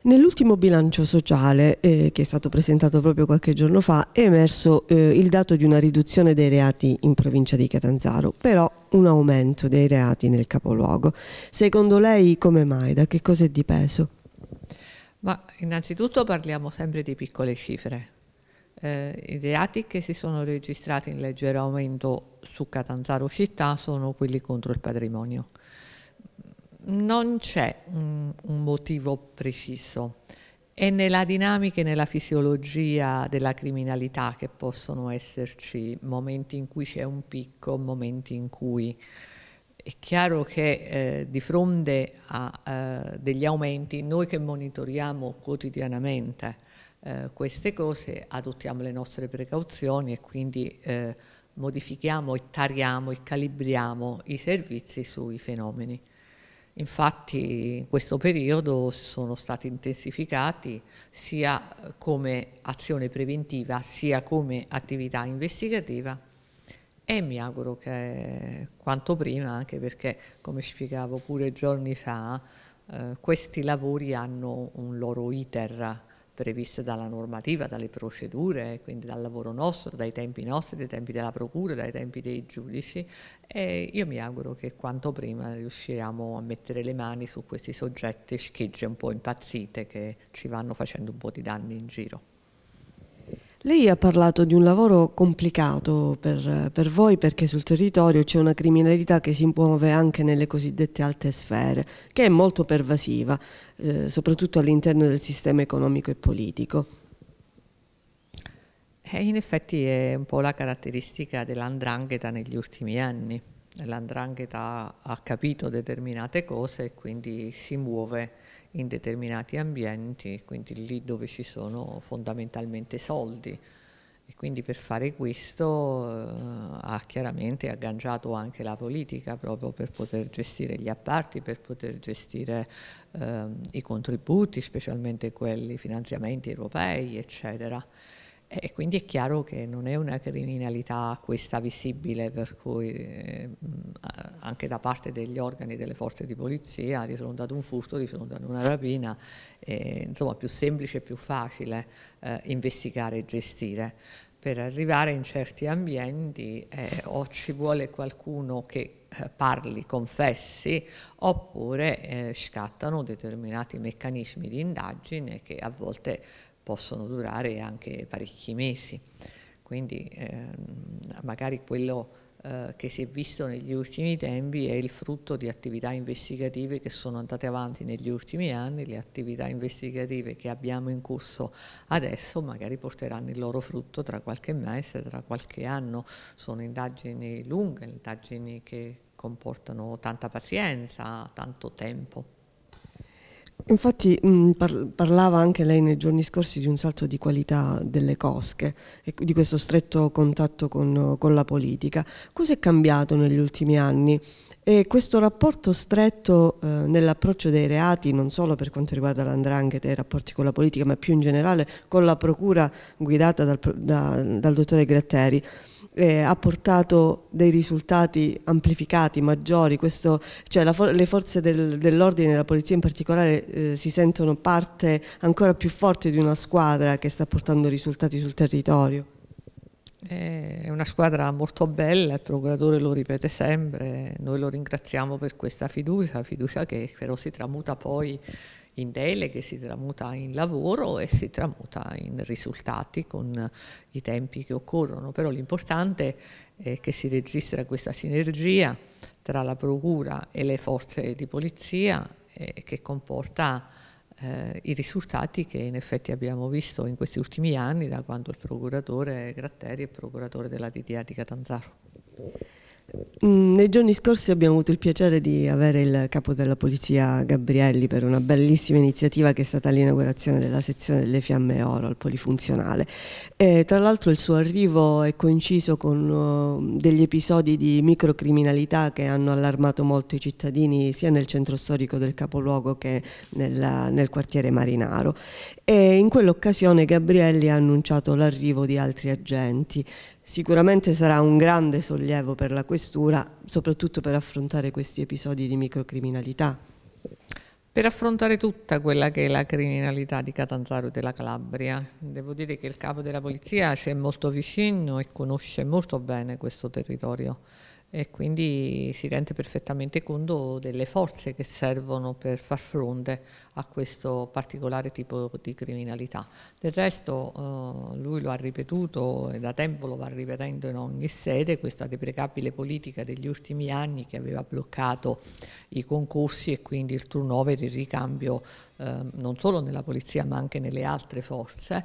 Nell'ultimo bilancio sociale, eh, che è stato presentato proprio qualche giorno fa, è emerso eh, il dato di una riduzione dei reati in provincia di Catanzaro, però un aumento dei reati nel capoluogo. Secondo lei come mai? Da che cosa è di peso? Ma innanzitutto parliamo sempre di piccole cifre. Eh, I reati che si sono registrati in leggero aumento su Catanzaro città sono quelli contro il patrimonio non c'è un, un, motivo preciso. È nella dinamica e nella fisiologia della criminalità che possono esserci momenti in cui c'è un picco, momenti in cui è chiaro che eh, di fronte a eh, degli aumenti, noi che monitoriamo quotidianamente eh, queste cose, adottiamo le nostre precauzioni e quindi eh, modifichiamo e tariamo e calibriamo i servizi sui fenomeni. Infatti in questo periodo sono stati intensificati sia come azione preventiva sia come attività investigativa e mi auguro che quanto prima, anche perché come spiegavo pure giorni fa, eh, questi lavori hanno un loro iter previste dalla normativa, dalle procedure, quindi dal lavoro nostro, dai tempi nostri, dai tempi della Procura, dai tempi dei giudici e io mi auguro che quanto prima riusciremo a mettere le mani su questi soggetti schegge un po' impazzite che ci vanno facendo un po' di danni in giro. Lei ha parlato di un lavoro complicato per, per voi perché sul territorio c'è una criminalità che si muove anche nelle cosiddette alte sfere, che è molto pervasiva, eh, soprattutto all'interno del sistema economico e politico. Eh, in effetti è un po' la caratteristica dell'andrangheta negli ultimi anni. L'andrangheta ha capito determinate cose e quindi si muove in determinati ambienti, quindi lì dove ci sono fondamentalmente soldi. E quindi per fare questo eh, ha chiaramente agganciato anche la politica proprio per poter gestire gli appalti, per poter gestire eh, i contributi, specialmente quelli finanziamenti europei, eccetera. E quindi è chiaro che non è una criminalità questa visibile, per cui eh, anche da parte degli organi delle forze di polizia, di fronte ad un furto, di fronte ad una rapina, è insomma più semplice e più facile eh, investigare e gestire. Per arrivare in certi ambienti eh, o ci vuole qualcuno che eh, parli, confessi, oppure eh, scattano determinati meccanismi di indagine che a volte possono durare anche parecchi mesi. Quindi ehm, magari quello eh, che si è visto negli ultimi tempi è il frutto di attività investigative che sono andate avanti negli ultimi anni, le attività investigative che abbiamo in corso adesso magari porteranno il loro frutto tra qualche mese, tra qualche anno, sono indagini lunghe, indagini che comportano tanta pazienza, tanto tempo. Infatti mh, mm, par parlava anche lei nei giorni scorsi di un salto di qualità delle cosche e di questo stretto contatto con, con la politica. Cosa è cambiato negli ultimi anni? E questo rapporto stretto eh, nell'approccio dei reati, non solo per quanto riguarda l'andrangheta e i rapporti con la politica, ma più in generale con la procura guidata dal, da, dal dottore Gratteri, eh, ha portato dei risultati amplificati, maggiori, Questo, cioè for le forze del, dell'ordine, la polizia in particolare, eh, si sentono parte ancora più forte di una squadra che sta portando risultati sul territorio. Eh, è una squadra molto bella, il procuratore lo ripete sempre, noi lo ringraziamo per questa fiducia, fiducia che però si tramuta poi in deleghe, si tramuta in lavoro e si tramuta in risultati con i tempi che occorrono. Però l'importante è che si registra questa sinergia tra la procura e le forze di polizia eh, che comporta eh, i risultati che in effetti abbiamo visto in questi ultimi anni da quando il procuratore Gratteri è procuratore della DDA di Catanzaro. Mm, nei giorni scorsi abbiamo avuto il piacere di avere il capo della polizia Gabrielli per una bellissima iniziativa che è stata l'inaugurazione della sezione delle fiamme oro al polifunzionale. E, eh, tra l'altro il suo arrivo è coinciso con uh, degli episodi di microcriminalità che hanno allarmato molto i cittadini sia nel centro storico del capoluogo che nella, nel quartiere Marinaro. E in quell'occasione Gabrielli ha annunciato l'arrivo di altri agenti. Sicuramente sarà un grande sollievo per la Questura, soprattutto per affrontare questi episodi di microcriminalità. Per affrontare tutta quella che è la criminalità di Catanzaro e della Calabria, devo dire che il capo della polizia ci è molto vicino e conosce molto bene questo territorio e quindi si rende perfettamente conto delle forze che servono per far fronte a questo particolare tipo di criminalità. Del resto eh, lui lo ha ripetuto e da tempo lo va ripetendo in ogni sede, questa deprecabile politica degli ultimi anni che aveva bloccato i concorsi e quindi il turnover, il ricambio eh, non solo nella polizia ma anche nelle altre forze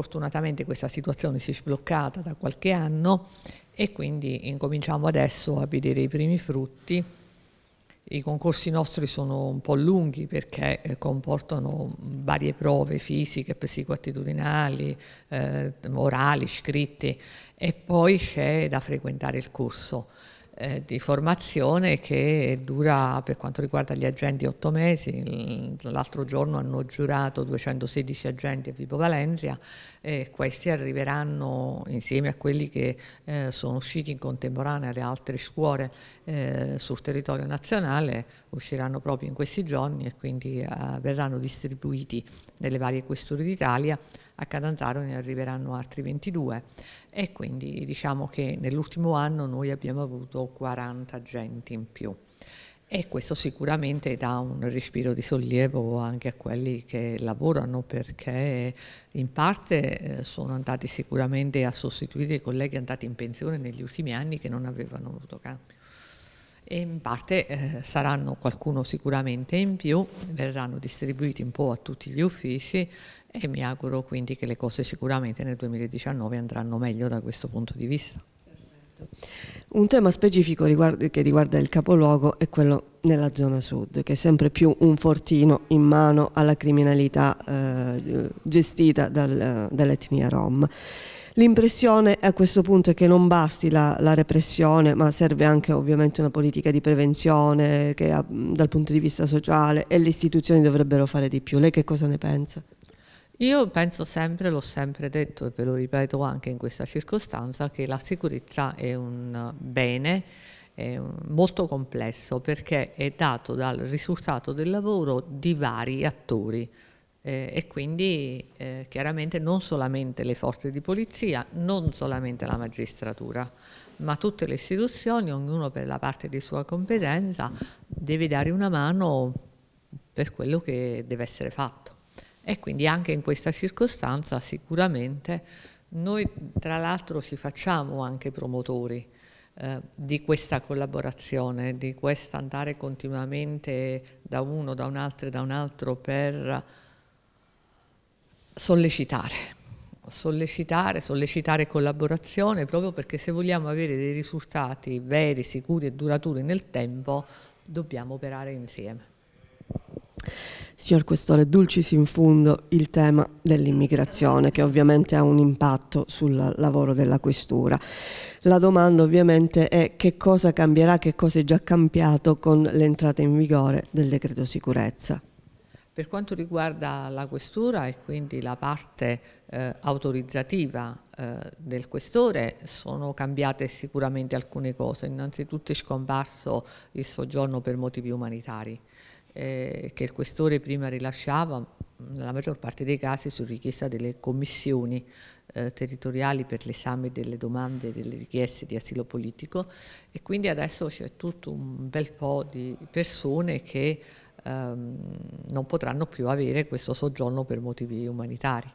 Fortunatamente questa situazione si è sbloccata da qualche anno e quindi incominciamo adesso a vedere i primi frutti. I concorsi nostri sono un po' lunghi perché eh, comportano mm, varie prove fisiche, psicoattitudinali, eh, orali, scritte e poi c'è da frequentare il corso. Eh, di formazione che dura per quanto riguarda gli agenti otto mesi. L'altro giorno hanno giurato 216 agenti a Vibo Valencia e questi arriveranno insieme a quelli che eh, sono usciti in contemporanea da altre scuole eh, sul territorio nazionale, usciranno proprio in questi giorni e quindi eh, verranno distribuiti nelle varie questure d'Italia a Catanzaro ne arriveranno altri 22 e quindi diciamo che nell'ultimo anno noi abbiamo avuto 40 agenti in più. E questo sicuramente dà un respiro di sollievo anche a quelli che lavorano perché in parte eh, sono andati sicuramente a sostituire i colleghi andati in pensione negli ultimi anni che non avevano avuto cambio e in parte eh, saranno qualcuno sicuramente in più, verranno distribuiti un po' a tutti gli uffici e mi auguro quindi che le cose sicuramente nel 2019 andranno meglio da questo punto di vista. Un tema specifico riguarda, che riguarda il capoluogo è quello nella zona sud, che è sempre più un fortino in mano alla criminalità eh, gestita dal, dall'etnia rom. L'impressione a questo punto è che non basti la, la repressione, ma serve anche ovviamente una politica di prevenzione che ha, dal punto di vista sociale e le istituzioni dovrebbero fare di più. Lei che cosa ne pensa? Io penso sempre, l'ho sempre detto e ve lo ripeto anche in questa circostanza, che la sicurezza è un bene è molto complesso perché è dato dal risultato del lavoro di vari attori. Eh, e quindi eh, chiaramente non solamente le forze di polizia, non solamente la magistratura, ma tutte le istituzioni, ognuno per la parte di sua competenza, deve dare una mano per quello che deve essere fatto. E quindi anche in questa circostanza sicuramente noi tra l'altro ci facciamo anche promotori eh, di questa collaborazione, di questo andare continuamente da uno, da un altro e da un altro per sollecitare sollecitare, sollecitare collaborazione proprio perché se vogliamo avere dei risultati veri, sicuri e duraturi nel tempo dobbiamo operare insieme. Signor Questore, dulcis in fundo il tema dell'immigrazione che ovviamente ha un impatto sul lavoro della Questura. La domanda ovviamente è che cosa cambierà, che cosa è già cambiato con l'entrata in vigore del decreto sicurezza. Per quanto riguarda la questura e quindi la parte eh, autorizzativa eh, del questore sono cambiate sicuramente alcune cose. Innanzitutto è scomparso il soggiorno per motivi umanitari eh, che il questore prima rilasciava nella maggior parte dei casi su richiesta delle commissioni eh, territoriali per l'esame delle domande e delle richieste di asilo politico e quindi adesso c'è tutto un bel po' di persone che ehm, non potranno più avere questo soggiorno per motivi umanitari.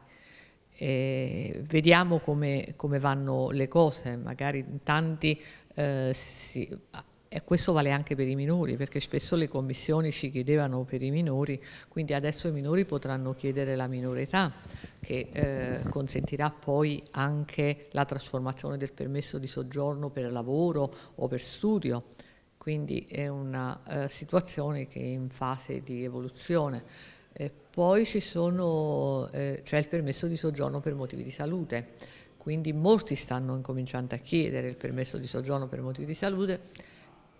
E vediamo come, come, vanno le cose, magari tanti, eh, si, e questo vale anche per i minori, perché spesso le commissioni ci chiedevano per i minori, quindi adesso i minori potranno chiedere la minoretà, che eh, consentirà poi anche la trasformazione del permesso di soggiorno per lavoro o per studio quindi è una eh, situazione che è in fase di evoluzione. Eh, poi c'è eh, cioè il permesso di soggiorno per motivi di salute, quindi molti stanno incominciando a chiedere il permesso di soggiorno per motivi di salute,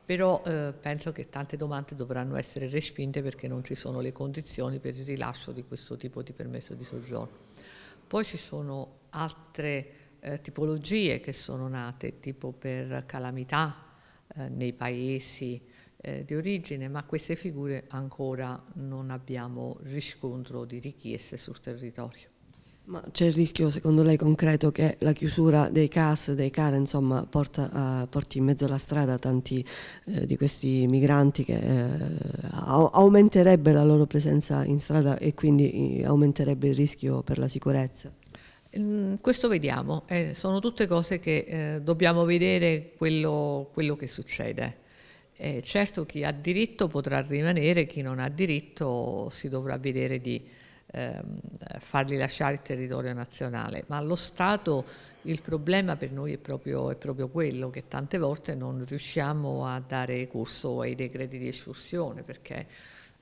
però eh, penso che tante domande dovranno essere respinte perché non ci sono le condizioni per il rilascio di questo tipo di permesso di soggiorno. Poi ci sono altre eh, tipologie che sono nate, tipo per calamità, eh, nei paesi eh, di origine, ma queste figure ancora non abbiamo riscontro di richieste sul territorio. Ma c'è il rischio, secondo lei, concreto che la chiusura dei CAS, dei CAR, insomma, porta a, porti in mezzo alla strada tanti eh, di questi migranti che eh, aumenterebbe la loro presenza in strada e quindi eh, aumenterebbe il rischio per la sicurezza? Ehm, questo vediamo, eh, sono tutte cose che eh, dobbiamo vedere quello, quello che succede. Eh, certo chi ha diritto potrà rimanere, chi non ha diritto si dovrà vedere di ehm, fargli lasciare il territorio nazionale, ma allo Stato il problema per noi è proprio, è proprio quello che tante volte non riusciamo a dare corso ai decreti di espulsione perché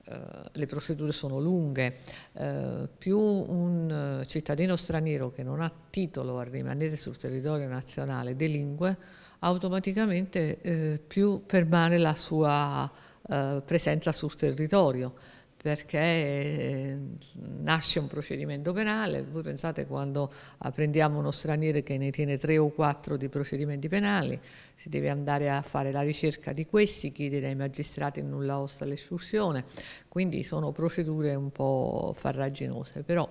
eh, le procedure sono lunghe, eh, più un eh, cittadino straniero che non ha titolo a rimanere sul territorio nazionale delinque, automaticamente eh, più permane la sua eh, presenza sul territorio perché ehm, nasce un procedimento penale, voi pensate quando prendiamo uno straniero che ne tiene tre o quattro di procedimenti penali, si deve andare a fare la ricerca di questi, chiedere ai magistrati nulla osta l'escursione, quindi sono procedure un po' farraginose, però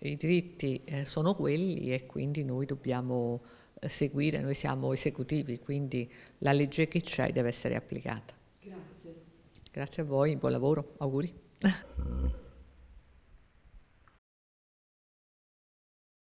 i diritti eh, sono quelli e quindi noi dobbiamo eh, seguire, noi siamo esecutivi, quindi la legge che c'è deve essere applicata. Grazie. Grazie a voi, buon lavoro, auguri. 嗯。